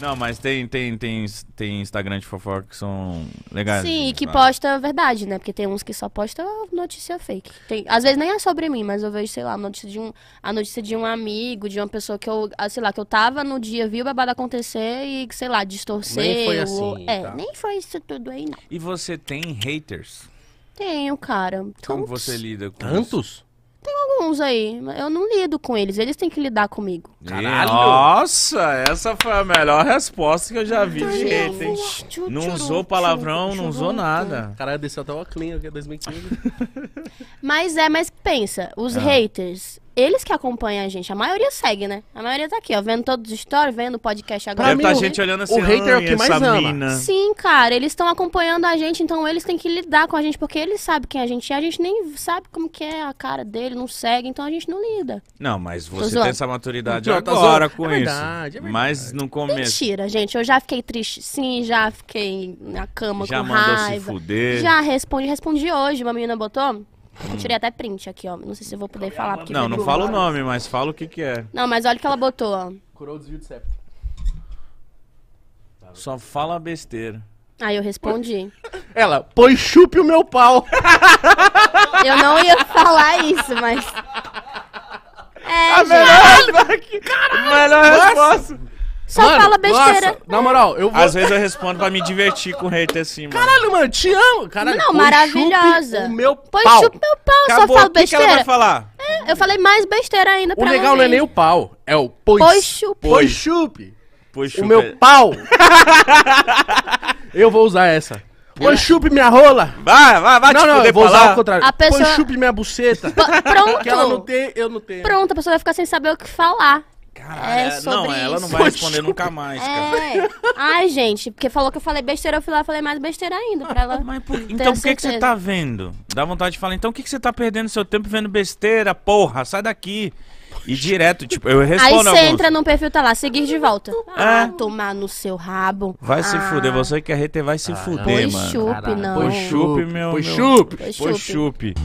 Não, mas tem, tem, tem, tem Instagram de fofoca que são legais. Sim, né? que lá. posta verdade, né? Porque tem uns que só posta notícia fake. Tem, às vezes nem é sobre mim, mas eu vejo, sei lá, a notícia de um, a notícia de um amigo, de uma pessoa que eu, ah, sei lá, que eu tava no dia, viu o babado acontecer e, sei lá, distorceu. Nem foi assim. Ou, é, tá. nem foi isso tudo aí, não. E você tem haters? Tenho, cara. Como você lida com Tantos? Isso? uns aí. Eu não lido com eles, eles têm que lidar comigo. Caralho! Nossa, essa foi a melhor resposta que eu já vi de jeito, hein? Não usou palavrão, não usou nada. Caralho, desceu até o Aclinho aqui em 2015. Mas é, mas pensa, os ah. haters, eles que acompanham a gente. A maioria segue, né? A maioria tá aqui, ó, vendo todos os stories, vendo o podcast agora. Deve tá gente olhando assim, o hater é o ah, que mais ama. Mina. Sim, cara, eles estão acompanhando a gente, então eles têm que lidar com a gente, porque eles sabem quem a gente e é, a gente nem sabe como que é a cara dele, não segue, então a gente não lida. Não, mas você tem essa maturidade agora, agora com é verdade, isso. É verdade. Mas no começo... Mentira, gente, eu já fiquei triste sim, já fiquei na cama já com raiva. Já mandou se fuder. Já respondi, respondi hoje, uma menina botou... Eu tirei até print aqui, ó. Não sei se eu vou poder falar. Porque não, não fala o nome, mas fala o que que é. Não, mas olha o que ela botou, ó. Curou o desvio tá Só fala besteira. Aí eu respondi. Ela, põe chupe o meu pau. Eu não ia falar isso, mas... É, A melhor, melhor, Caralho! melhor resposta. Só mano, fala besteira. Nossa, na moral, eu vou... Às vezes eu respondo pra me divertir com o hater assim, mano. Caralho, mano, te amo. Caralho, não, maravilhosa. O meu pau. Pois chupa meu pau, Acabou. só fala besteira. O que, ela vai falar? É, eu falei mais besteira ainda pra O legal não é nem o pau, é o pois. Pois chupe. Pois chupe. Pois chupe. O meu é- pau. eu vou usar essa. Põe chupe minha rola. Vai, vai, vai. Não, não, eu vou falar. usar o contrário. A pessoa... Põe chupe minha buceta. P pronto. Que ela não tem, eu não tenho. Pronto, a pessoa vai ficar sem saber o que falar. Caralho, é, é não, isso. ela não vai responder nunca mais, é. Ai, gente, porque falou que eu falei besteira, eu fui lá e falei mais besteira ainda pra ela. Mas por... Então o que, que você tá vendo? Dá vontade de falar, então o que, que você tá perdendo seu tempo vendo besteira, porra? Sai daqui. E direto, tipo, eu respondo Aí você entra no perfil, tá lá, seguir de volta. É. Ah, é. tomar no seu rabo. Vai ah. se fuder, você que reter, vai se ah, fuder, não. mano. Chup, não. Pois chup, meu. Pois chup. Pois chup.